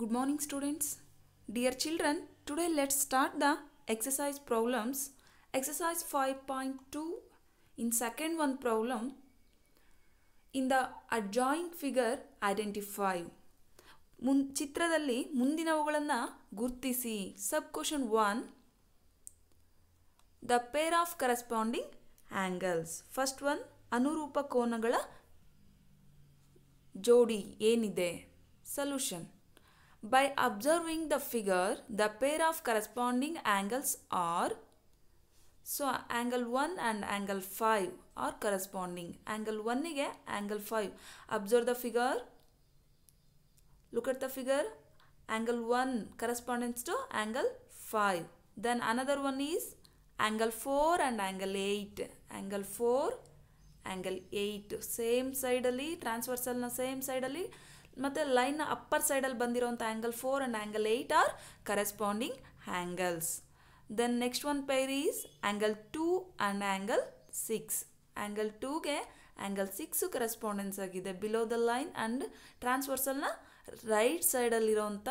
Good morning students. Dear children, today let's start the exercise problems. Exercise 5.2 in second one problem in the adjoined figure identify. ಮುನ್ ಚಿತ್ರದಲ್ಲಿ ಮುಂದಿನವುಗಳನ್ನು ಗುರ್ತಿಸಿ sub question 1. The pair of corresponding angles. First one ಅನುರೂಪ ಕೋನಗಳ ಜೋಡಿ ಏನಿದೆ solution By observing the figure, the pair of corresponding angles are so angle 1 and angle 5 are corresponding. Angle 1 again, angle 5. Observe the figure. Look at the figure. Angle 1 corresponds to angle 5. Then another one is angle 4 and angle 8. Angle 4, angle 8. Same side ali, transversal na same side ali. ಮತ್ತು ಲೈನ್ನ upper ಸೈಡಲ್ಲಿ ಬಂದಿರೋಂಥ angle four and angle eight are corresponding angles then next one pair is angle two and angle six angle ಟೂಗೆ angle six correspondence ಆಗಿದೆ below the line and ಟ್ರಾನ್ಸ್ವರ್ಸಲ್ನ right ಸೈಡಲ್ಲಿರೋಂಥ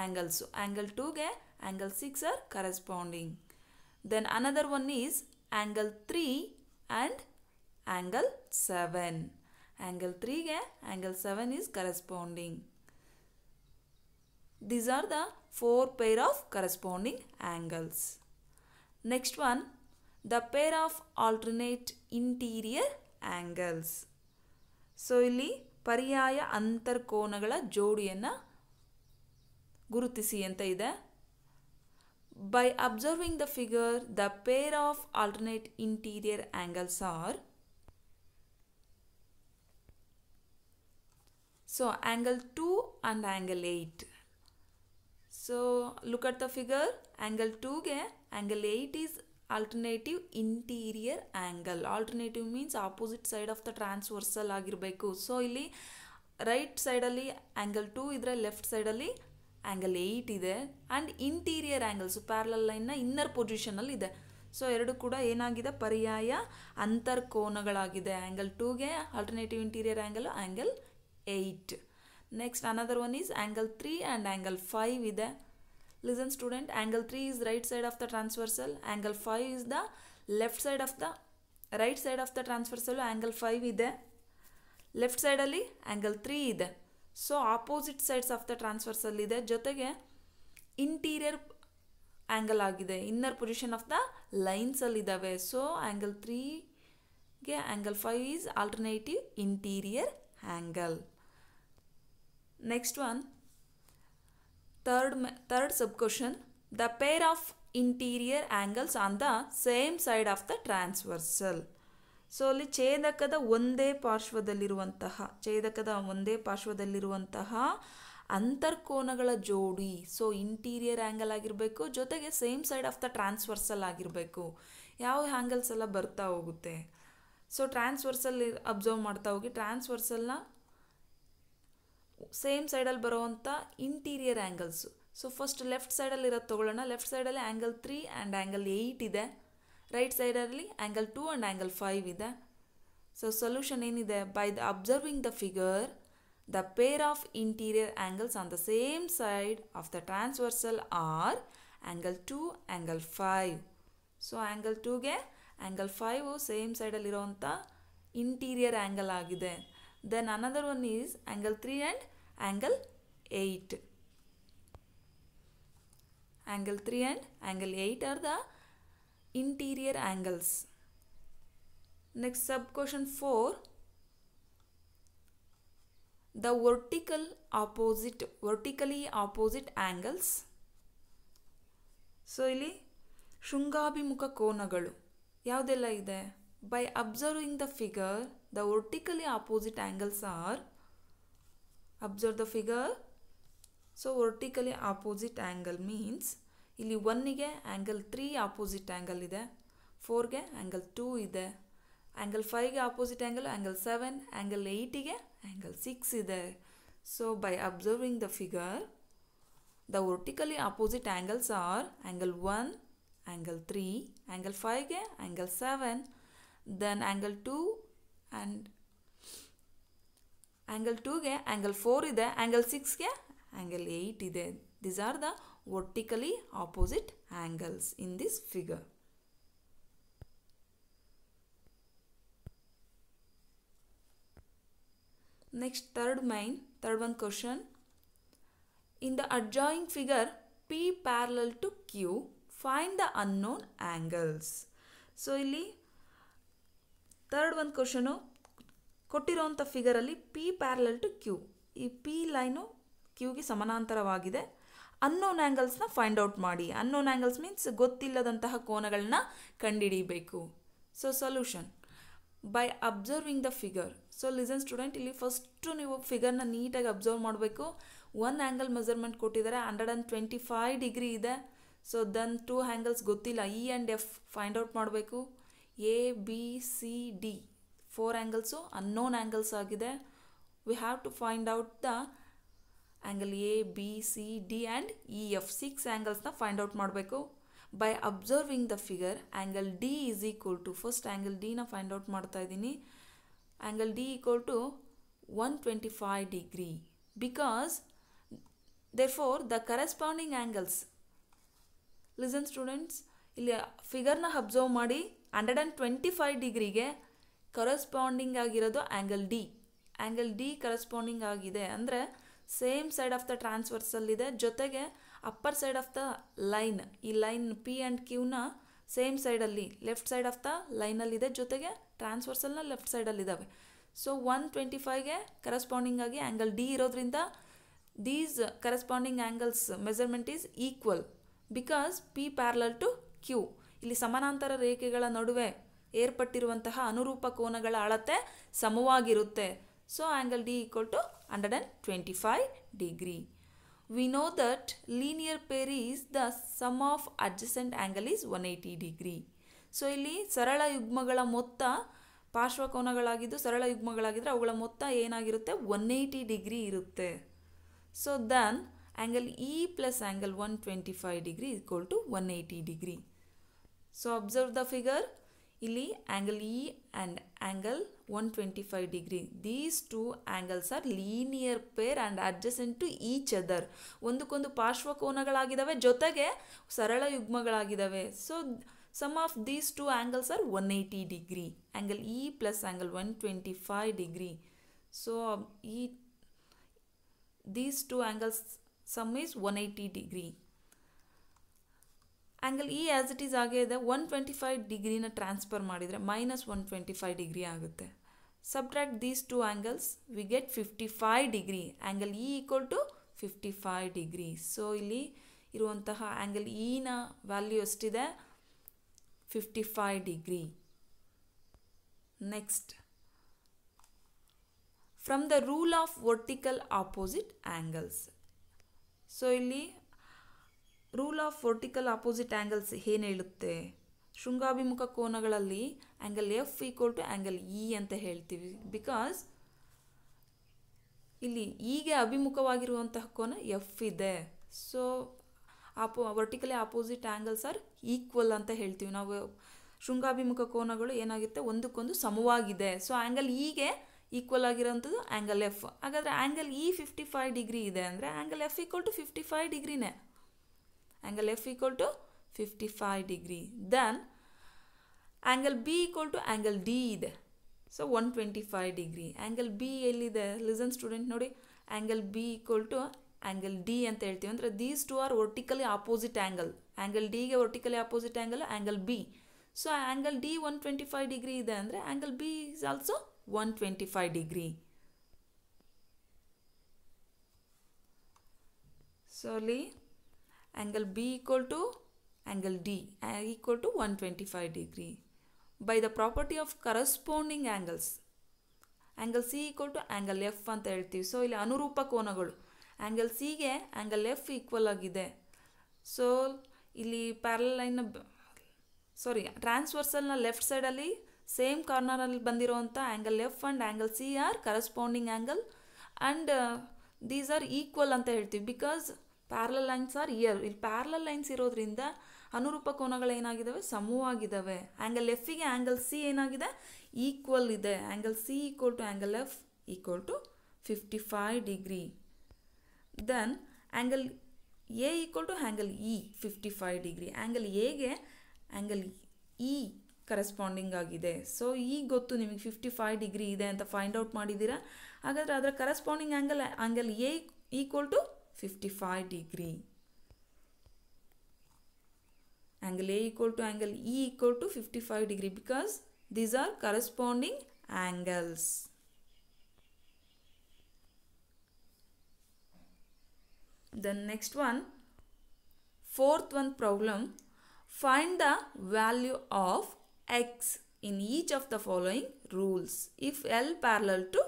angles angle ಟೂಗೆ angle six are corresponding then another one is angle three and angle seven angle 3 ಗೆ angle 7 is corresponding. These are the four pair of corresponding angles. Next one, the pair of alternate interior angles. So ಇಲ್ಲಿ ಪರ್ಯಾಯ ಅಂತರ್ಕೋನಗಳ ಜೋಡಿಯನ್ನು ಗುರುತಿಸಿ anta ide By observing the figure, the pair of alternate interior angles are so angle 2 and angle eight so look at the figure angle 2 angle eight is alternative interior angle alternative means opposite side of the transversal ಆಗಿರಬೇಕು so ಇಲ್ಲಿ right ಸೈಡಲ್ಲಿ angle two ಇದ್ದರೆ left ಸೈಡಲ್ಲಿ angle eight ಇದೆ and interior angles parallel ಲೈನ್ನ inner ಪೊಸಿಷನಲ್ಲಿ ಇದೆ so ಎರಡು ಕೂಡ ಏನಾಗಿದೆ ಪರ್ಯಾಯ ಅಂತರ್ಕೋನಗಳಾಗಿದೆ ಆ್ಯಂಗಲ್ ಟೂಗೆ alternative interior angle angle 8 next another one is angle 3 and angle 5 with a listen student angle 3 is right side of the transversal angle 5 is the left side of the right side of the transversal angle five ಇದೆ left ಸೈಡಲ್ಲಿ angle three ಇದೆ so opposite sides of the ಟ್ರಾನ್ಸ್ಫರ್ಸಲ್ಲಿದೆ ಜೊತೆಗೆ interior angle ಆಗಿದೆ inner position of the ಲೈನ್ಸಲ್ಲಿದ್ದಾವೆ so angle ತ್ರೀಗೆ angle five is alternative interior angle next one third third sub question the pair of interior angles on the same side of the transversal so ಅಲ್ಲಿ ಛೇದಕದ ಒಂದೇ ಪಾರ್ಶ್ವದಲ್ಲಿರುವಂತಹ ಛೇದಕದ ಒಂದೇ ಪಾರ್ಶ್ವದಲ್ಲಿರುವಂತಹ ಅಂತರ್ಕೋನಗಳ ಜೋಡಿ so interior angle ಆಗಿರಬೇಕು ಜೊತೆಗೆ same side of the transversal ಆಗಿರಬೇಕು ಯಾವ angles ಎಲ್ಲ ಬರ್ತಾ ಹೋಗುತ್ತೆ ಸೊ ಟ್ರಾನ್ಸ್ವರ್ಸಲ್ ಅಬ್ಸರ್ವ್ ಮಾಡ್ತಾ ಹೋಗಿ ಟ್ರಾನ್ಸ್ವರ್ಸಲ್ನ ಸೇಮ್ ಸೈಡಲ್ಲಿ ಬರೋವಂಥ interior angles so first left ಸೈಡಲ್ಲಿರೋದು ತೊಗೊಳ್ಳೋಣ ಲೆಫ್ಟ್ ಸೈಡಲ್ಲಿ angle three and angle eight ಇದೆ ರೈಟ್ ಸೈಡಲ್ಲಿ angle two and angle five ಇದೆ ಸೊ ಸೊಲ್ಯೂಷನ್ ಏನಿದೆ by the observing the figure the pair of interior angles on the same side of the transversal are angle two angle five so angle ಟೂಗೆ angle five same ಸೈಡಲ್ಲಿರೋವಂಥ interior angle ಆಗಿದೆ Then another one is angle 3 and angle 8. Angle 3 and angle 8 are the interior angles. Next sub question 4. The vertical opposite, vertically opposite angles. so ili ಶೃಂಗಾಭಿಮುಖ konagalu yavdella ide By observing the figure. The vertically opposite angles are, observe the figure. So vertically opposite angle means ಇಲ್ಲಿ ಒನ್ನಿಗೆ angle three opposite angle ಇದೆ ಫೋರ್ಗೆ angle two ಇದೆ angle ಫೈವ್ಗೆ opposite angle angle seven angle ಏಯ್ಟಿಗೆ angle six ಇದೆ so by observing the figure the vertically opposite angles are angle one angle three angle ಫೈವ್ಗೆ angle seven then angle two and angle ಟೂಗೆ angle four ಇದೆ angle ಸಿಕ್ಸ್ಗೆ angle eight ಇದೆ these are the vertically opposite angles in this figure next third main third one question in the adjoining figure P parallel to Q find the unknown angles so ಇಲ್ಲಿ third ಒಂದು question ಕೊಟ್ಟಿರೋವಂಥ ಫಿಗರಲ್ಲಿ P parallel to Q ಈ P line ಕ್ಯೂಗೆ ಸಮಾನಾಂತರವಾಗಿದೆ unknown ಆ್ಯಂಗಲ್ಸ್ನ find out ಮಾಡಿ unknown angles means ಗೊತ್ತಿಲ್ಲದಂತಹ ಕೋನಗಳನ್ನ ಕಂಡುಹಿಡಿಯಬೇಕು so solution by observing the figure so listen student ಇಲ್ಲಿ ಫಸ್ಟು ನೀವು ಫಿಗರ್ನ ನೀಟಾಗಿ ಅಬ್ಸರ್ವ್ ಮಾಡಬೇಕು ಒನ್ ಆ್ಯಂಗಲ್ ಮೆಸರ್ಮೆಂಟ್ ಕೊಟ್ಟಿದ್ದಾರೆ hundred and twenty five degree ಇದೆ ಸೊ ದನ್ ಟೂ ಆ್ಯಂಗಲ್ಸ್ ಗೊತ್ತಿಲ್ಲ E and F find out ಮಾಡಬೇಕು A B C D four angles unknown angles ಆಗಿದೆ we have to find out the angle A B C D and E F six ಆ್ಯಂಗಲ್ಸ್ನ find out ಮಾಡಬೇಕು by observing the figure angle D is equal to first angle ಡಿನ find out ಮಾಡ್ತಾ ಇದ್ದೀನಿ angle D equal to one twenty five degree because therefore the corresponding angles listen students ಇಲ್ಲಿ ಫಿಗರ್ನ observe ಮಾಡಿ hundred and twenty five ಡಿಗ್ರಿಗೆ corresponding ಆಗಿರೋದು angle D angle D corresponding ಆಗಿದೆ ಅಂದರೆ same side of the ಟ್ರಾನ್ಸ್ವರ್ಸಲ್ಲಿದೆ ಜೊತೆಗೆ upper side of the line ಈ line P and ಕ್ಯೂನ ಸೇಮ್ ಸೈಡಲ್ಲಿ ಲೆಫ್ಟ್ ಸೈಡ್ ಆಫ್ ದ ಲೈನಲ್ಲಿದೆ ಜೊತೆಗೆ ಟ್ರಾನ್ಸ್ಫರ್ಸಲ್ನ ಲೆಫ್ಟ್ ಸೈಡಲ್ಲಿದ್ದಾವೆ ಸೊ ಒನ್ ಟ್ವೆಂಟಿ ಫೈವ್ಗೆ ಕರೆಸ್ಪಾಂಡಿಂಗ್ ಆಗಿ ಆ್ಯಂಗಲ್ ಡಿ ಇರೋದ್ರಿಂದ these corresponding angles measurement is equal because P parallel to Q ಇಲ್ಲಿ ಸಮಾನಾಂತರ ರೇಖೆಗಳ ನಡುವೆ ಏರ್ಪಟ್ಟಿರುವಂತಹ ಅನುರೂಪ ಕೋನಗಳ ಅಳತೆ ಸಮವಾಗಿರುತ್ತೆ so angle D equal to hundred and twenty five degree we know that linear pair is the sum of adjacent angle is one eighty degree so ಇಲ್ಲಿ ಸರಳ ಯುಗ್ಮಗಳ ಮೊತ್ತ ಪಾರ್ಶ್ವಕೋನಗಳಾಗಿದ್ದು ಸರಳ ಯುಗ್ಮಗಳಾಗಿದ್ದರೆ ಅವುಗಳ ಮೊತ್ತ ಏನಾಗಿರುತ್ತೆ ಒನ್ ಏಯ್ಟಿ ಡಿಗ್ರಿ ಇರುತ್ತೆ so then angle E plus angle one twenty five degree equal to one eighty degree so observe the figure ಇಲ್ಲಿ angle E and angle one twenty five degree these two angles are linear pair and adjacent to each other ಒಂದಕ್ಕೊಂದು ಪಾರ್ಶ್ವಕೋನಗಳಾಗಿದ್ದಾವೆ ಜೊತೆಗೆ ಸರಳ ಯುಗ್ಮಗಳಾಗಿದ್ದಾವೆ so sum of these two angles are one eighty degree angle E plus angle one twenty five degree so ಈ these two angles sum is one eighty degree angle E as it is ಆಗೇ ಇದೆ one twenty five ಡಿಗ್ರಿನ transfer ಮಾಡಿದರೆ minus one twenty five degree ಆಗುತ್ತೆ subtract these two angles we get fifty five degree angle E equal to fifty five degree so ಇಲ್ಲಿ ಇರುವಂತಹ angle ಇನ value ಎಷ್ಟಿದೆ fifty five degree next from the rule of vertical opposite angles so ಇಲ್ಲಿ rule of vertical opposite angles ಏನು ಹೇಳುತ್ತೆ ಶೃಂಗಾಭಿಮುಖ ಕೋನಗಳಲ್ಲಿ angle F equal to angle E ಅಂತ ಹೇಳ್ತೀವಿ ಬಿಕಾಸ್ ಇಲ್ಲಿ ಈಗೆ ಅಭಿಮುಖವಾಗಿರುವಂತಹ ಕೋನ ಎಫ್ ಇದೆ ಸೊ ಆಪೋ vertically opposite angles are equal ಅಂತ ಹೇಳ್ತೀವಿ ನಾವು ಶೃಂಗಾಭಿಮುಖ ಕೋನಗಳು ಏನಾಗುತ್ತೆ ಒಂದಕ್ಕೊಂದು ಸಮವಾಗಿದೆ ಸೊ ಆ್ಯಂಗಲ್ ಈಗೆ ಈಕ್ವಲ್ ಆಗಿರೋಂಥದ್ದು ಆ್ಯಂಗಲ್ ಎಫ್ ಹಾಗಾದರೆ angle E fifty five degree ಇದೆ ಅಂದರೆ angle F equal to fifty five ಡಿಗ್ರಿನೇ angle F F to fifty five degree Then angle B equal to angle D ಇದೆ so one twenty five degree angle B ಎಲ್ಲಿದೆ listen student ನೋಡಿ angle B equal to angle D ಅಂತ ಹೇಳ್ತೀವಿ ಅಂದರೆ these two are vertically opposite angle angle ಡಿಗೆ vertically opposite angle angle B so angle D one twenty five degree ಇದೆ ಅಂದರೆ angle B is also one twenty five degree so ಅಲ್ಲಿ angle B equal to angle D uh, equal to 125 degree. By the property of corresponding angles, angle C equal to angle F ಅಂತ ಹೇಳ್ತೀವಿ so ಇಲ್ಲಿ ಅನುರೂಪ ಕೋನಗಳು angle ಸಿಗೆ angle F equal ಆಗಿದೆ so ಇಲ್ಲಿ parallel line sorry ಟ್ರಾನ್ಸ್ವರ್ಸಲ್ನ left ಸೈಡಲ್ಲಿ ಸೇಮ್ ಕಾರ್ನರಲ್ಲಿ ಬಂದಿರೋವಂಥ angle F and angle C are corresponding angle and these are equal ಅಂತ ಹೇಳ್ತೀವಿ because parallel lines are here ಇಲ್ಲಿ ಪ್ಯಾರಲಲ್ ಲೈನ್ಸ್ ಇರೋದ್ರಿಂದ ಅನುರೂಪ ಕೋನಗಳೇನಾಗಿದ್ದಾವೆ ಸಮೂವಾಗಿದ್ದಾವೆ ಆ್ಯಂಗಲ್ ಎಫಿಗೆ ಆ್ಯಂಗಲ್ ಸಿ ಏನಾಗಿದೆ ಈಕ್ವಲ್ ಇದೆ angle C equal to angle F equal to fifty five degree then angle A equal to angle E fifty five degree angle ಎಗೆ angle E corresponding ಆಗಿದೆ so ಈಗ e ಗೊತ್ತು ನಿಮಗೆ fifty five degree ಇದೆ ಅಂತ find out ಮಾಡಿದ್ದೀರಾ ಹಾಗಾದರೆ ಅದರ corresponding angle angle A equal to 55 degree. Angle A equal to angle E equal to 55 degree because these are corresponding angles. The next one, fourth one problem, find the value of x in each of the following rules if L parallel to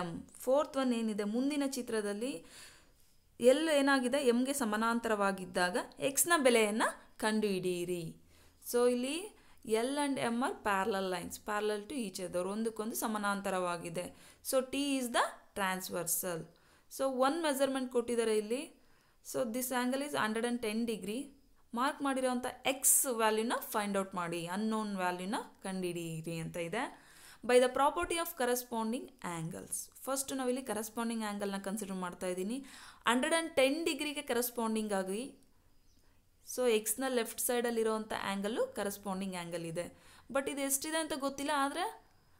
m fourth one enide mundina dali L ಏನಾಗಿದೆ ಎಮ್ಗೆ ಸಮಾನಾಂತರವಾಗಿದ್ದಾಗ ಎಕ್ಸ್ನ ಬೆಲೆಯನ್ನು ಕಂಡುಹಿಡಿಯಿರಿ so ಇಲ್ಲಿ L and M are parallel lines parallel to each other ಒಂದಕ್ಕೊಂದು ಸಮಾನಾಂತರವಾಗಿದೆ so T is the transversal so one measurement ಕೊಟ್ಟಿದ್ದಾರೆ ಇಲ್ಲಿ so this angle is hundred and ten degree mark ಮಾಡಿರೋವಂಥ ಎಕ್ಸ್ ವ್ಯಾಲ್ಯೂನ ಫೈಂಡ್ ಔಟ್ ಮಾಡಿ unknown ವ್ಯಾಲ್ಯೂನ ಕಂಡುಹಿಡಿಯಿರಿ ಅಂತ ಇದೆ by the property of corresponding angles first ನಾವಿಲ್ಲಿ ಕರೆಸ್ಪಾಂಡಿಂಗ್ ಆ್ಯಂಗಲ್ನ ಕನ್ಸಿಡರ್ ಮಾಡ್ತಾ ಇದ್ದೀನಿ ಹಂಡ್ರೆಡ್ ಆ್ಯಂಡ್ ಟೆನ್ ಡಿಗ್ರಿಗೆ ಕರೆಸ್ಪಾಂಡಿಂಗ್ ಆಗಿ ಸೊ ಎಕ್ಸ್ನ ಲೆಫ್ಟ್ ಸೈಡಲ್ಲಿರೋವಂಥ ಆ್ಯಂಗಲ್ಲು ಕರೆಸ್ಪಾಂಡಿಂಗ್ ಆ್ಯಂಗಲ್ ಇದೆ ಬಟ್ ಇದು ಎಷ್ಟಿದೆ ಅಂತ ಗೊತ್ತಿಲ್ಲ ಆದರೆ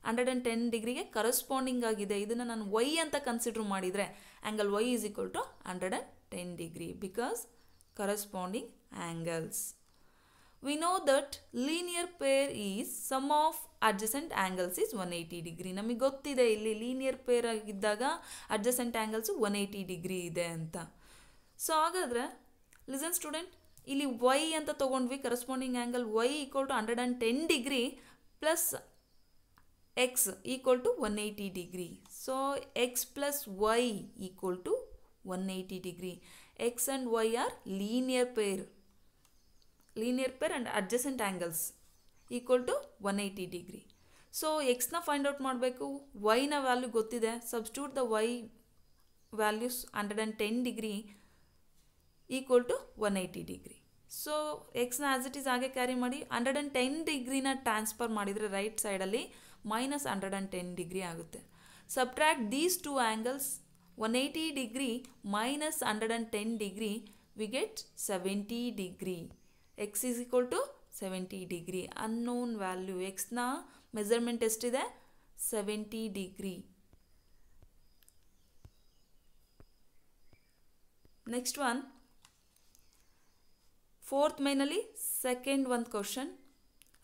ಹಂಡ್ರೆಡ್ ಆ್ಯಂಡ್ ಟೆನ್ ಡಿಗ್ರಿಗೆ ಕರೆಸ್ಪಾಂಡಿಂಗ್ ಆಗಿದೆ ಇದನ್ನು ನಾನು ವೈ ಅಂತ ಕನ್ಸಿಡ್ರ್ ಮಾಡಿದರೆ angle Y is equal to hundred and ten degree because corresponding angles we know that linear pair is sum of adjacent angles is 180 degree. ನಮಗೆ ಗೊತ್ತಿದೆ ಇಲ್ಲಿ ಲೀನಿಯರ್ ಪೇರ್ ಆಗಿದ್ದಾಗ ಆ್ಯಂಗಲ್ಸ್ ಒನ್ ಏಯ್ಟಿ ಡಿಗ್ರಿ ಇದೆ ಅಂತ. So ಹಾಗಾದರೆ listen student ಇಲ್ಲಿ y ಅಂತ ತೊಗೊಂಡ್ವಿ corresponding angle y equal to hundred and ten degree plus x equal to one eighty degree so x plus y equal to one eighty degree x and y are linear pair linear pair and adjacent angles equal to one eighty degree so ಎಕ್ಸ್ನ find out ಮಾಡಬೇಕು ವೈನ value ಗೊತ್ತಿದೆ substitute the y values hundred and ten degree equal to one eighty degree so ಎಕ್ಸ್ನ as it is ಹಾಗೆ carry ಮಾಡಿ hundred and ten ಡಿಗ್ರಿನ transfer ಮಾಡಿದರೆ right ಸೈಡಲ್ಲಿ minus hundred and ten degree ಆಗುತ್ತೆ subtract these two angles one eighty degree minus hundred and ten degree we get seventy degree x is equal to seventy degree unknown value ಎಕ್ಸ್ನ measurement ಎಷ್ಟಿದೆ seventy degree next one fourth ಮೈನಲ್ಲಿ second ಒಂದು question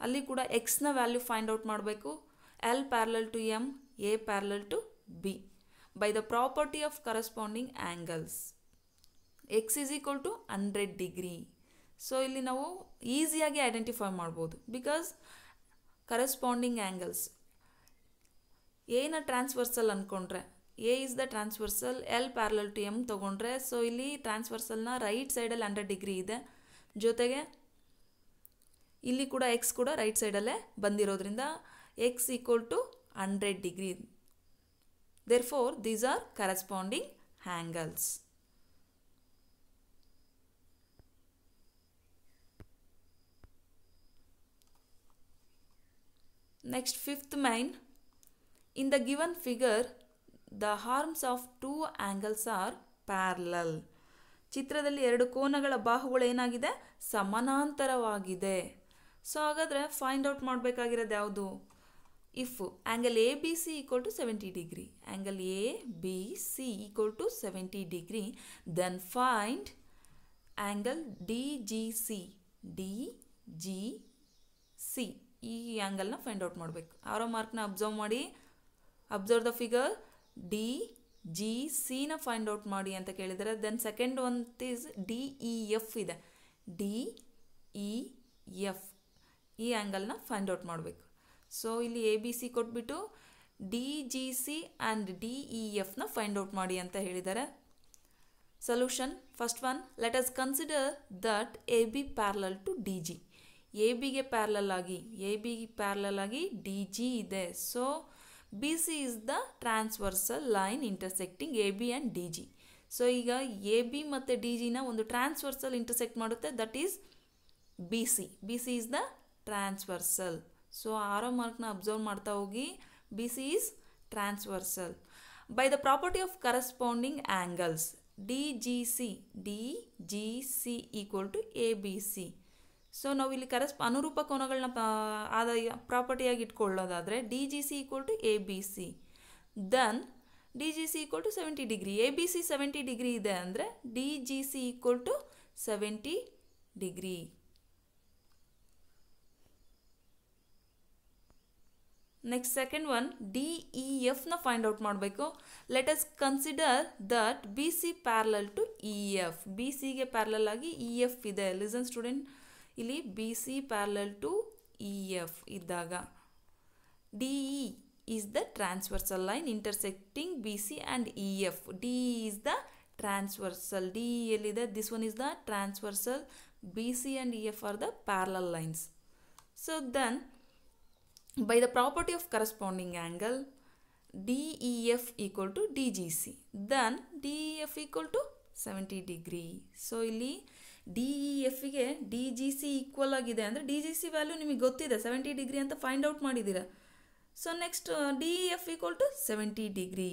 ಅಲ್ಲಿ ಕೂಡ ಎಕ್ಸ್ನ value find out ಮಾಡಬೇಕು L parallel to M A parallel to B by the property of corresponding angles x is equal to hundred degree so ಇಲ್ಲಿ ನಾವು ಈಸಿಯಾಗಿ identify ಮಾಡ್ಬೋದು ಬಿಕಾಸ್ ಕರೆಸ್ಪಾಂಡಿಂಗ್ ಆ್ಯಂಗಲ್ಸ್ ಎನ ಟ್ರಾನ್ಸ್ವರ್ಸಲ್ ಅಂದ್ಕೊಂಡ್ರೆ A is the transversal L parallel to M ತೊಗೊಂಡ್ರೆ so ಇಲ್ಲಿ ಟ್ರಾನ್ಸ್ವರ್ಸಲ್ನ right ಸೈಡಲ್ಲಿ ಹಂಡ್ರೆಡ್ ಡಿಗ್ರಿ ಇದೆ ಜೊತೆಗೆ ಇಲ್ಲಿ ಕೂಡ ಎಕ್ಸ್ ಕೂಡ ರೈಟ್ ಸೈಡಲ್ಲೇ ಬಂದಿರೋದ್ರಿಂದ x equal to hundred degree therefore these are corresponding angles next fifth main In the given figure, the arms of two angles are parallel. ಚಿತ್ರದಲ್ಲಿ ಎರಡು ಕೋನಗಳ ಬಾಹುಗಳು ಏನಾಗಿದೆ ಸಮಾನಾಂತರವಾಗಿದೆ ಸೊ ಹಾಗಾದರೆ ಫೈಂಡ್ ಔಟ್ ಮಾಡಬೇಕಾಗಿರೋದು ಯಾವುದು if angle A B C equal to seventy degree angle A B C equal to seventy degree then find angle D G C D G C ಈ ಆ್ಯಂಗಲ್ನ find out ಮಾಡಬೇಕು arrow ಮಾರ್ಕ್ನ observe ಮಾಡಿ observe the figure D G ಸಿನ find out ಮಾಡಿ ಅಂತ ಕೇಳಿದರೆ then second one is D E F ಇದೆ ಡಿ ಇ ಎಫ್ ಈ ಆ್ಯಂಗಲ್ನ ಫೈಂಡ್ ಔಟ್ ಮಾಡಬೇಕು ಸೊ ಇಲ್ಲಿ ಎ ಬಿ ಸಿ ಕೊಟ್ಬಿಟ್ಟು D G C and D E ಎಫ್ನ ಫೈಂಡ್ ಔಟ್ ಮಾಡಿ ಅಂತ ಹೇಳಿದ್ದಾರೆ solution first one let us consider that A B parallel to D G A ಬಿಗೆ ಪ್ಯಾರ್ಲಲ್ ಆಗಿ ಎ ಬಿಗೆ ಪ್ಯಾರ್ಲಲ್ ಆಗಿ ಡಿ ಜಿ ಇದೆ so B C is the transversal line intersecting A B and D G so ಈಗ A B ಮತ್ತು D ಜಿನ ಒಂದು transversal intersect ಮಾಡುತ್ತೆ that is B C B C is the transversal so arrow ಮಾರ್ಕ್ನ observe ಮಾಡ್ತಾ ಹೋಗಿ B C is transversal by the property of corresponding angles D G C D G C equal to A B C so ನಾವು ಇಲ್ಲಿ ಕರೆಸ್ ಅನುರೂಪ ಕೋನಗಳನ್ನ ಆದ ಪ್ರಾಪರ್ಟಿಯಾಗಿ ಇಟ್ಕೊಳ್ಳೋದಾದರೆ D G C equal to A B C then D G C equal to seventy degree A B C seventy degree ಇದೆ ಅಂದರೆ D G C equal to seventy degree next second one D E ಎಫ್ನ find out ಮಾಡಬೇಕು let us consider that B C parallel to E F B ಸಿಗೆ parallel ಆಗಿ E e F ಇದೆ listen student ಇಲ್ಲಿ B C parallel to E F ಇದ್ದಾಗ D E is the transversal line intersecting B C and E F D E is the transversal D E ಎಲ್ಲಿದೆ this one is the transversal B C and E F are the parallel lines so then by the property of corresponding angle DEF equal to DGC. Then DEF equal to 70 degree. So, ಇಲ್ಲಿ D E ಎಫ್ಗೆ D G C equal ಆಗಿದೆ ಅಂದರೆ D G C value ನಿಮಗೆ ಗೊತ್ತಿದೆ seventy degree ಅಂತ find out ಮಾಡಿದ್ದೀರಾ so next D E F equal to seventy degree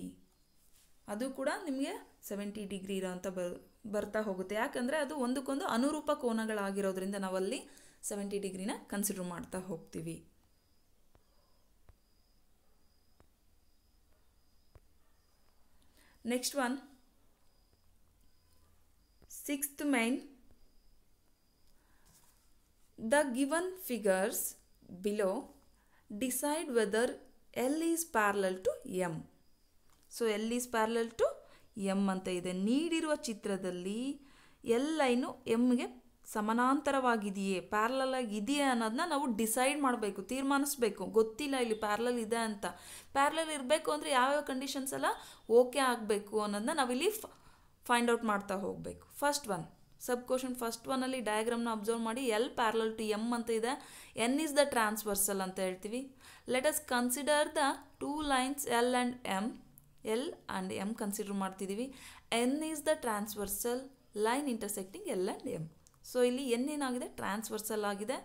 ಅದು ಕೂಡ ನಿಮಗೆ ಸೆವೆಂಟಿ ಡಿಗ್ರಿ ಇರೋ ಅಂತ ಬರ್ ಬರ್ತಾ ಹೋಗುತ್ತೆ ಯಾಕಂದರೆ ಅದು ಒಂದಕ್ಕೊಂದು ಅನುರೂಪ ಕೋನಗಳಾಗಿರೋದ್ರಿಂದ ನಾವಲ್ಲಿ ಸೆವೆಂಟಿ ಡಿಗ್ರಿನ ಕನ್ಸಿಡರ್ ಮಾಡ್ತಾ ಹೋಗ್ತೀವಿ next one sixth main The given figures below decide whether L is parallel to M. So L is parallel to M ಅಂತ ಇದೆ ನೀಡಿರುವ ಚಿತ್ರದಲ್ಲಿ ಎಲ್ ಲೈನು ಎಮ್ಗೆ ಸಮಾನಾಂತರವಾಗಿದೆಯೇ ಪ್ಯಾರಲಲ್ ಆಗಿದೆಯೇ ಅನ್ನೋದನ್ನ ನಾವು ಡಿಸೈಡ್ ಮಾಡಬೇಕು ತೀರ್ಮಾನಿಸ್ಬೇಕು ಗೊತ್ತಿಲ್ಲ ಇಲ್ಲಿ ಪ್ಯಾರಲಲ್ ಇದೆ ಅಂತ ಪ್ಯಾರಲಲ್ ಇರಬೇಕು ಅಂದರೆ ಯಾವ್ಯಾವ ಕಂಡೀಷನ್ಸ್ ಎಲ್ಲ ಓಕೆ ಆಗಬೇಕು ಅನ್ನೋದನ್ನ ನಾವಿಲ್ಲಿ ಫೈಂಡ್ ಔಟ್ ಮಾಡ್ತಾ ಹೋಗಬೇಕು ಫಸ್ಟ್ ಒನ್ ಸಬ್ ಕ್ವಶನ್ ಫಸ್ಟ್ ಒನ್ನಲ್ಲಿ ಡಯಾಗ್ರಾಮ್ನ ಅಬ್ಸರ್ವ್ ಮಾಡಿ ಎಲ್ ಪ್ಯಾರಲಲ್ ಟು ಎಮ್ ಅಂತ ಇದೆ ಎನ್ ಇಸ್ ದ ಟ್ರಾನ್ಸ್ವರ್ಸಲ್ ಅಂತ ಹೇಳ್ತೀವಿ let us consider the two lines L and M L and M consider ಮಾಡ್ತಿದ್ದೀವಿ N is the transversal line intersecting L and M so ಇಲ್ಲಿ N ಏನಾಗಿದೆ transversal ಆಗಿದೆ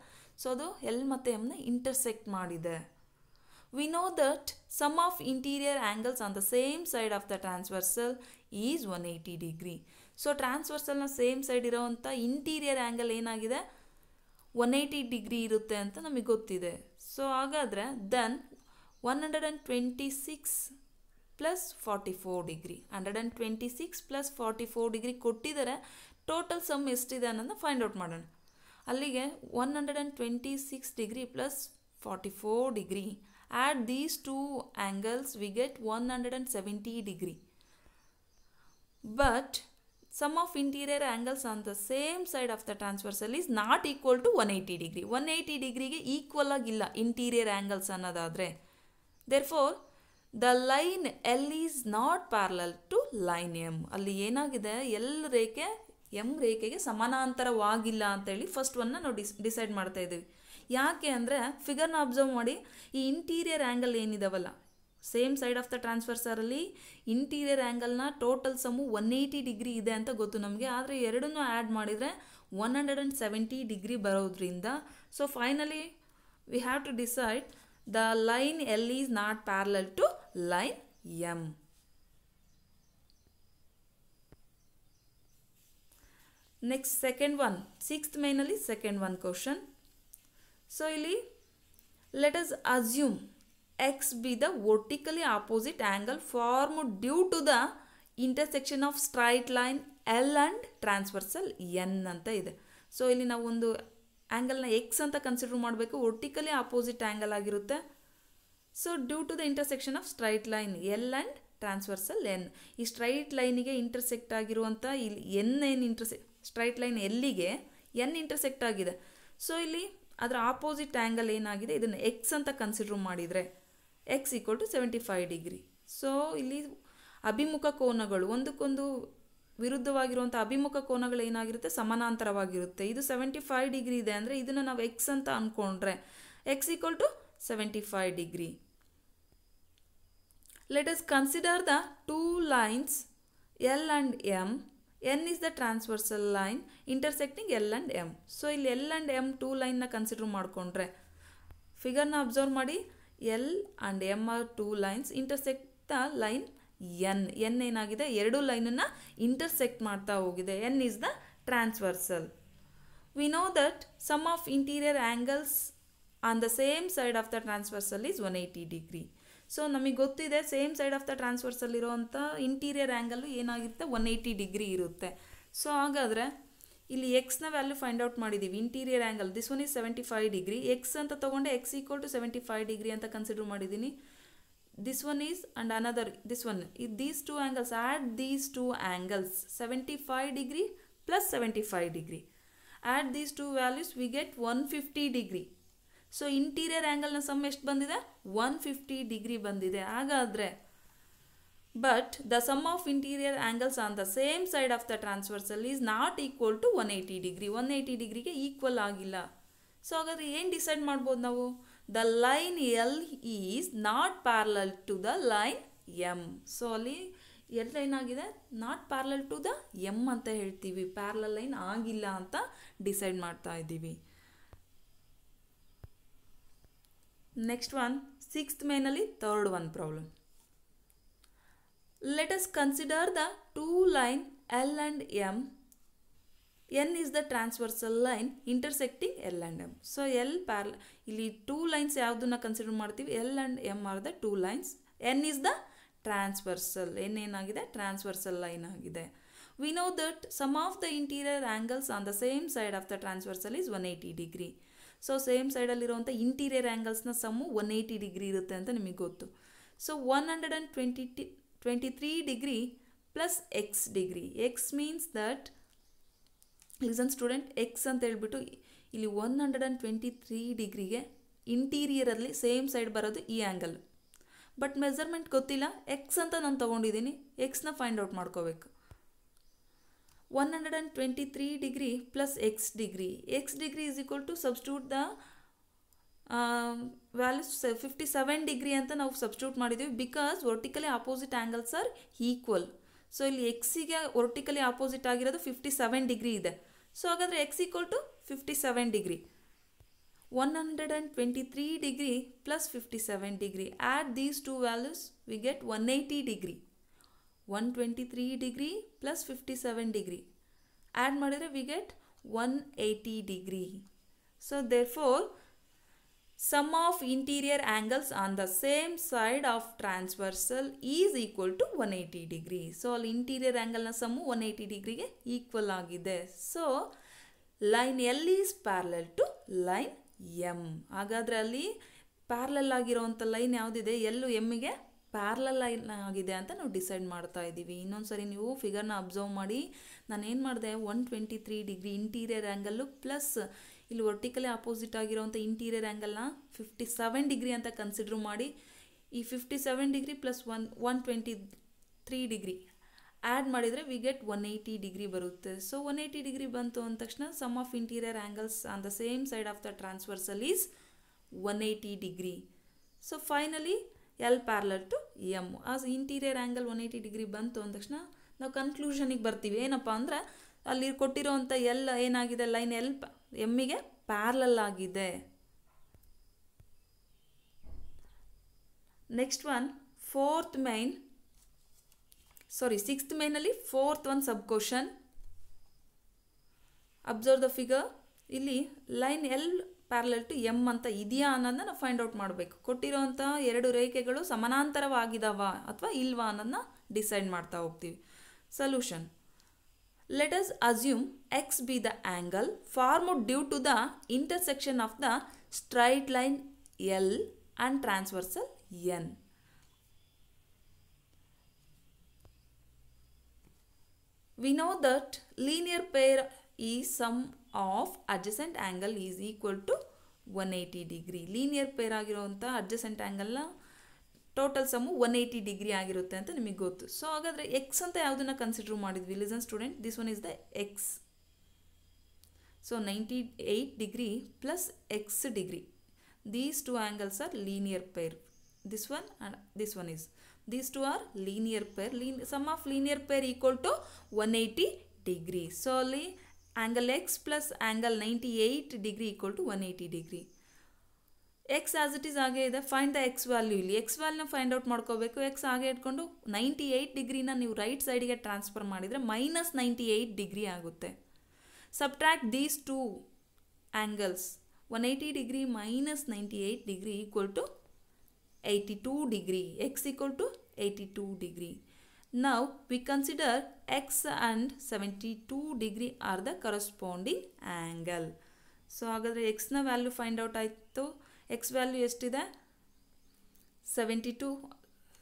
so ಅದು L ಮತ್ತು ಎಮ್ನ intersect ಮಾಡಿದೆ we know that sum of interior angles on the same side of the transversal is one eighty degree so ಟ್ರಾನ್ಸ್ವರ್ಸಲ್ನ same side ಇರೋವಂಥ interior angle ಏನಾಗಿದೆ ಒನ್ ಏಯ್ಟಿ ಡಿಗ್ರಿ ಇರುತ್ತೆ ಅಂತ ನಮಗೆ ಗೊತ್ತಿದೆ ಸೊ ಹಾಗಾದರೆ then one hundred and twenty six plus forty four degree hundred and twenty six plus forty four degree ಕೊಟ್ಟಿದ್ದಾರೆ total sum ಎಷ್ಟಿದೆ ಅನ್ನೋದನ್ನ ಫೈಂಡ್ ಔಟ್ ಮಾಡೋಣ ಅಲ್ಲಿಗೆ one hundred and twenty six degree plus forty four degree at these two angles we get one hundred and seventy degree but sum interior angles on the same side of the ಟ್ರಾನ್ಸ್ಫರ್ಸಲ್ಲಿ is not equal to one eighty degree one eighty ಡಿಗ್ರಿಗೆ equal ಆಗಿಲ್ಲ interior angles ಅನ್ನೋದಾದರೆ therefore the line L is not parallel to line M ಅಲ್ಲಿ ಏನಾಗಿದೆ L ರೇಖೆ M ರೇಖೆಗೆ ಸಮಾನಾಂತರವಾಗಿಲ್ಲ ಅಂತೇಳಿ first ಒನ್ನ ನಾವು ಡಿಸ್ ಡಿಸೈಡ್ ಮಾಡ್ತಾ ಇದ್ದೀವಿ ಯಾಕೆ ಅಂದರೆ ಫಿಗರ್ನ ಅಬ್ಸರ್ವ್ ಮಾಡಿ ಈ ಇಂಟೀರಿಯರ್ ಆ್ಯಂಗಲ್ ಏನಿದಾವಲ್ಲ ಸೇಮ್ ಸೈಡ್ ಆಫ್ ದ ಟ್ರಾನ್ಸ್ಫರ್ಸರಲ್ಲಿ ಇಂಟೀರಿಯರ್ ಆ್ಯಂಗಲ್ನ total sum one eighty degree ಇದೆ ಅಂತ ಗೊತ್ತು ನಮಗೆ ಆದರೆ ಎರಡನ್ನೂ ಆ್ಯಡ್ ಮಾಡಿದರೆ one hundred and seventy degree ಬರೋದ್ರಿಂದ so finally we have to decide the line L is not parallel to line M next second one sixth ಮೇನಲ್ಲಿ ಸೆಕೆಂಡ್ ಒನ್ ಕ್ವಶನ್ ಸೊ ಇಲ್ಲಿ let us assume x be the vertically opposite angle form due to the intersection of straight line L and transversal N ಅಂತ ಇದೆ so ಇಲ್ಲಿ ನಾವು ಒಂದು ಆ್ಯಂಗಲ್ನ x ಅಂತ consider ಮಾಡಬೇಕು ವರ್ಟಿಕಲಿ ಆಪೋಸಿಟ್ ಆ್ಯಂಗಲ್ ಆಗಿರುತ್ತೆ so due to the intersection of straight line L and transversal N ಈ ಸ್ಟ್ರೈಟ್ ಲೈನಿಗೆ ಇಂಟರ್ಸೆಕ್ಟ್ ಆಗಿರುವಂಥ ಇಲ್ಲಿ ಎನ್ ಏನು ಇಂಟರ್ಸೆ ಸ್ಟ್ರೈಟ್ ಲೈನ್ ಎಲ್ಲಿಗೆ ಎನ್ ಇಂಟರ್ಸೆಕ್ಟ್ ಆಗಿದೆ ಸೊ ಇಲ್ಲಿ ಅದರ ಆಪೋಸಿಟ್ ಆ್ಯಂಗಲ್ ಏನಾಗಿದೆ ಇದನ್ನು ಎಕ್ಸ್ ಅಂತ ಕನ್ಸಿಡರ್ ಮಾಡಿದರೆ x equal to seventy five degree so ಇಲ್ಲಿ ಅಭಿಮುಖ ಕೋನಗಳು ಒಂದಕ್ಕೊಂದು ವಿರುದ್ಧವಾಗಿರುವಂಥ ಅಭಿಮುಖ ಕೋನಗಳು ಏನಾಗಿರುತ್ತೆ ಸಮಾನಾಂತರವಾಗಿರುತ್ತೆ ಇದು ಸೆವೆಂಟಿ ಫೈವ್ ಡಿಗ್ರಿ ಇದೆ ಅಂದರೆ ಇದನ್ನು ನಾವು ಎಕ್ಸ್ ಅಂತ ಅಂದ್ಕೊಂಡ್ರೆ x equal to seventy five degree let us consider the two lines L and M N is the transversal line intersecting L and M so ಇಲ್ಲಿ ಎಲ್ ಆ್ಯಂಡ್ ಎಮ್ ಟೂ ಲೈನ್ನ consider ಮಾಡಿಕೊಂಡ್ರೆ ಫಿಗರ್ನ observe ಮಾಡಿ L and M are two lines intersect the line N N ಏನಾಗಿದೆ ಎರಡು ಲೈನನ್ನು intersect ಮಾಡ್ತಾ ಹೋಗಿದೆ N is the transversal we know that sum of interior angles on the same side of the transversal is one eighty degree so ನಮಗೆ ಗೊತ್ತಿದೆ same side of the ಅಂಥ interior angle ಏನಾಗಿರುತ್ತೆ one eighty degree ಇರುತ್ತೆ so ಹಾಗಾದರೆ ಇಲ್ಲಿ ಎಕ್ಸ್ನ value find out ಮಾಡಿದ್ದೀವಿ interior angle this one is seventy five degree x ಅಂತ ತೊಗೊಂಡೆ x equal to seventy five degree ಅಂತ ಕನ್ಸಿಡರ್ ಮಾಡಿದ್ದೀನಿ this one is and another this one ಇದು these two angles add these two angles seventy five degree plus seventy five degree add these two values we get one fifty degree so interior ಆ್ಯಂಗಲ್ನ sum ಎಷ್ಟು ಬಂದಿದೆ one fifty degree ಬಂದಿದೆ ಹಾಗಾದರೆ but the but the sum of interior angles on the same side of is not equal to one eighty degree one eighty ಡಿಗ್ರಿಗೆ equal ಆಗಿಲ್ಲ so ಹಾಗಾದರೆ ಏನು decide ಮಾಡ್ಬೋದು ನಾವು the line L is not parallel to the line M so ಅಲ್ಲಿ L ಏನಾಗಿದೆ not parallel to the M ಅಂತ ಹೇಳ್ತೀವಿ ಪ್ಯಾರಲಲ್ ಲೈನ್ ಆಗಿಲ್ಲ ಅಂತ ಡಿಸೈಡ್ ಮಾಡ್ತಾ ಇದ್ದೀವಿ ನೆಕ್ಸ್ಟ್ ಒನ್ ಸಿಕ್ಸ್ತ್ ಮೇನಲ್ಲಿ third one problem Let us consider the two line L and M. N is the transversal line intersecting L and M so L ಪ್ಯಾರ್ ಇಲ್ಲಿ two lines ಯಾವುದನ್ನ consider ಮಾಡ್ತೀವಿ L and M are the two lines N is the transversal N ಏನಾಗಿದೆ transversal line ಆಗಿದೆ we know that sum of the interior angles on the same side of the transversal is one eighty degree so same ಸೈಡಲ್ಲಿರುವಂಥ interior ಆ್ಯಂಗಲ್ಸ್ನ sum one eighty degree ಇರುತ್ತೆ ಅಂತ ನಿಮಗೆ ಗೊತ್ತು so one hundred and twenty ಟಿ 23 degree plus x degree. x means that, listen student, x ಅಂತ ಹೇಳ್ಬಿಟ್ಟು ಇಲ್ಲಿ one hundred and twenty three ಡಿಗ್ರಿಗೆ ಇಂಟೀರಿಯರಲ್ಲಿ ಸೇಮ್ ಸೈಡ್ ಬರೋದು ಈ ಆ್ಯಂಗಲ್ ಬಟ್ ಮೆಜರ್ಮೆಂಟ್ ಗೊತ್ತಿಲ್ಲ ಎಕ್ಸ್ ಅಂತ ನಾನು ತೊಗೊಂಡಿದ್ದೀನಿ ಎಕ್ಸ್ನ ಫೈಂಡ್ ಔಟ್ ಮಾಡ್ಕೋಬೇಕು one hundred and twenty three degree plus x degree x degree is equal to substitute the values fifty seven degree ಅಂತ ನಾವು ಸಬ್ಸ್ಟ್ಯೂಟ್ ಮಾಡಿದ್ದೀವಿ because vertically opposite angles are equal so ಇಲ್ಲಿ ಎಕ್ಸಿಗೆ ವರ್ಟಿಕಲಿ ಆಪೋಸಿಟ್ ಆಗಿರೋದು fifty seven degree ಇದೆ so ಹಾಗಾದರೆ X equal to fifty seven degree one hundred and twenty three degree plus fifty seven degree add these two values we get one eighty degree one twenty three degree plus fifty seven degree add ಮಾಡಿದರೆ we get one eighty degree so therefore of interior angles on the same side of of is equal to one eighty degree so ಅಲ್ಲಿ interior ಆ್ಯಂಗಲ್ನ sum one eighty ಡಿಗ್ರಿಗೆ equal ಆಗಿದೆ so line L is parallel to line m ಹಾಗಾದರೆ ಅಲ್ಲಿ parallel ಆಗಿರೋವಂಥ line ಯಾವುದಿದೆ ಎಲ್ಲು ಎಮ್ಮಿಗೆ parallel line ಆಗಿದೆ ಅಂತ ನಾವು ಡಿಸೈಡ್ ಮಾಡ್ತಾ ಇದ್ದೀವಿ ಇನ್ನೊಂದು ಸರಿ ನೀವು ಫಿಗರ್ನ ಅಬ್ಸರ್ವ್ ಮಾಡಿ ನಾನು ಏನು ಮಾಡಿದೆ one twenty three degree interior angle plus ಇಲ್ಲಿ ವರ್ಟಿಕಲಿ ಆಪೋಸಿಟ್ ಆಗಿರೋವಂಥ ಇಂಟೀರಿಯರ್ ಆ್ಯಂಗಲ್ನ ಫಿಫ್ಟಿ ಸೆವೆನ್ ಡಿಗ್ರಿ ಅಂತ ಕನ್ಸಿಡ್ರ್ ಮಾಡಿ ಈ fifty seven degree plus one one twenty three degree add ಮಾಡಿದರೆ we get one eighty degree ಬರುತ್ತೆ ಸೊ ಒನ್ ಏಯ್ಟಿ ಡಿಗ್ರಿ ಬಂತು ಅಂದ ತಕ್ಷಣ sum of interior angles on the same side of the transversal is one eighty degree so finally l parallel to m ಆ interior angle one eighty degree ಬಂತು ಅಂದ ತಕ್ಷಣ ನಾವು ಕನ್ಕ್ಲೂಷನಿಗೆ ಬರ್ತೀವಿ ಏನಪ್ಪ ಅಂದರೆ ಅಲ್ಲಿ ಕೊಟ್ಟಿರೋವಂಥ ಎಲ್ ಏನಾಗಿದೆ ಲೈನ್ ಎಲ್ಪ್ ಎಮ್ಮಿಗೆ ಪ್ಯಾರ್ಲಲ್ ಆಗಿದೆ next one fourth main sorry sixth ಮೈನಲ್ಲಿ fourth one sub question observe the figure ಇಲ್ಲಿ line l parallel to M ಅಂತ ಇದೆಯಾ ಅನ್ನೋದನ್ನ ನಾವು ಫೈಂಡ್ ಔಟ್ ಮಾಡಬೇಕು ಕೊಟ್ಟಿರೋವಂಥ ಎರಡು ರೇಖೆಗಳು ಸಮಾನಾಂತರವಾಗಿದಾವ ಅಥವಾ ಇಲ್ವಾ ಅನ್ನೋದನ್ನ ಡಿಸೈಡ್ ಮಾಡ್ತಾ ಹೋಗ್ತೀವಿ solution Let us assume x be the angle formed due to the intersection of the straight line L and transversal N. We know that linear pair is sum of adjacent angle is equal to 180 degree. Linear pair ಆಗಿರುವಂತಹ adjacent angle ನ total sum one eighty degree ಆಗಿರುತ್ತೆ ಅಂತ ನಿಮಗೆ ಗೊತ್ತು so ಹಾಗಾದರೆ X ಅಂತ ಯಾವುದನ್ನು consider ಮಾಡಿದ್ವಿ listen student this one is the x so ninety eight degree plus x degree these two angles are linear pair this one and this one is these two are linear pair lean sum of linear pair equal to one eighty degree so ಅಲ್ಲಿ angle x plus angle ninety eight degree equal to one eighty degree x as it is ಹಾಗೆ ಇದೆ find the x value ಇಲ್ಲಿ X ವ್ಯಾಲ್ಯೂನ find out ಮಾಡ್ಕೋಬೇಕು x ಹಾಗೆ ಇಟ್ಕೊಂಡು ninety eight ಡಿಗ್ರಿನ ನೀವು right ಸೈಡಿಗೆ ಟ್ರಾನ್ಸ್ಫರ್ ಮಾಡಿದರೆ ಮೈನಸ್ ನೈಂಟಿ ಏಯ್ಟ್ ಡಿಗ್ರಿ ಆಗುತ್ತೆ subtract these two angles one eighty degree minus ninety eight degree equal to eighty two degree x equal to eighty two degree ನಾವು we consider x and seventy two degree are the corresponding angle so ಹಾಗಾದರೆ ಎಕ್ಸ್ನ value find out ಆಯಿತು x value ಎಷ್ಟಿದೆ seventy two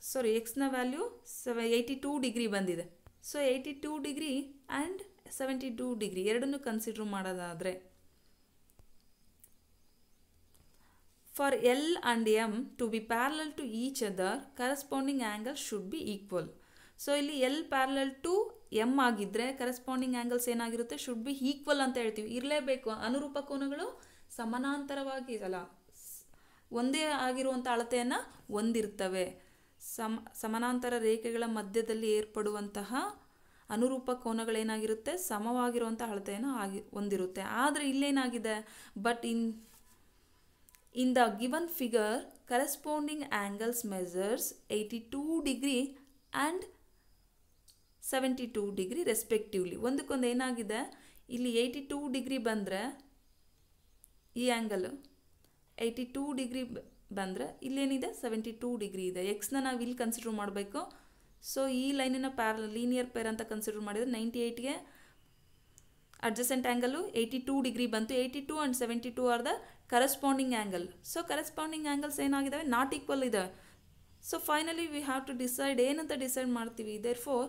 sorry ಎಕ್ಸ್ನ value seven eighty two degree ಬಂದಿದೆ so eighty two degree and seventy two degree ಎರಡನ್ನೂ consider ಮಾಡೋದಾದರೆ for l and m to be parallel to each other corresponding angle should be equal so ಇಲ್ಲಿ l parallel to m ಆಗಿದ್ದರೆ corresponding angles ಏನಾಗಿರುತ್ತೆ should be equal ಅಂತ ಹೇಳ್ತೀವಿ ಇರಲೇಬೇಕು ಅನುರೂಪ ಕೋನಗಳು ಸಮಾನಾಂತರವಾಗಿ ಅಲ್ಲ ಒಂದೇ ಆಗಿರುವಂಥ ಅಳತೆಯನ್ನು ಹೊಂದಿರ್ತವೆ ಸಮ ಸಮಾನಾಂತರ ರೇಖೆಗಳ ಮಧ್ಯದಲ್ಲಿ ಏರ್ಪಡುವಂತಹ ಅನುರೂಪ ಕೋನಗಳೇನಾಗಿರುತ್ತೆ ಸಮವಾಗಿರುವಂಥ ಅಳತೆಯನ್ನು ಆಗಿ ಹೊಂದಿರುತ್ತೆ ಆದರೆ ಇಲ್ಲೇನಾಗಿದೆ but in in the given figure corresponding angles measures eighty two degree and seventy two degree respectively ಒಂದಕ್ಕೊಂದು ಏನಾಗಿದೆ ಇಲ್ಲಿ ಏಯ್ಟಿ ಟೂ ಡಿಗ್ರಿ ಬಂದರೆ ಈ ಆ್ಯಂಗಲ್ ಏಯ್ಟಿ ಟೂ ಡಿಗ್ರಿ ಬಂದರೆ ಇಲ್ಲೇನಿದೆ ಸೆವೆಂಟಿ ಟೂ ಡಿಗ್ರಿ ಇದೆ ಎಕ್ಸ್ನ ನಾವು ಇಲ್ಲಿ ಕನ್ಸಿಡರ್ ಮಾಡಬೇಕು ಸೊ ಈ ಲೈನಿನ ಪ್ಯಾರ್ ಲೀನಿಯರ್ ಪೇರ್ ಅಂತ ಕನ್ಸಿಡರ್ ಮಾಡಿದರೆ ನೈಂಟಿ ಏಯ್ಟ್ಗೆ adjacent angle eighty two degree ಬಂತು eighty two and seventy two are the corresponding angle so corresponding angles ಏನಾಗಿದ್ದಾವೆ ನಾಟ್ ಈಕ್ವಲ್ ಇದೆ so finally we have to decide ಏನಂತ decide ಮಾಡ್ತೀವಿ therefore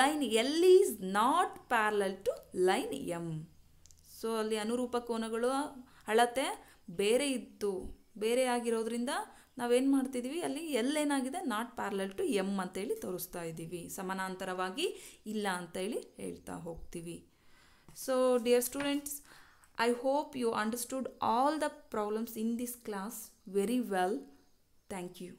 line L is not parallel to line M so ಅಲ್ಲಿ ಅನುರೂಪ ಕೋನಗಳು ಅಳತೆ ಬೇರೆ ಇತ್ತು ಬೇರೆ ಆಗಿರೋದ್ರಿಂದ ನಾವೇನು ಮಾಡ್ತಿದ್ದೀವಿ ಅಲ್ಲಿ ಎಲ್ಲೇನಾಗಿದೆ ಏನಾಗಿದೆ ನಾಟ್ ಪ್ಯಾರಲಲ್ ಟು ಎಮ್ ಅಂತೇಳಿ ತೋರಿಸ್ತಾ ಇದ್ದೀವಿ ಸಮಾನಾಂತರವಾಗಿ ಇಲ್ಲ ಅಂತೇಳಿ ಹೇಳ್ತಾ ಹೋಗ್ತೀವಿ so dear students I hope you understood all the problems in this class very well thank you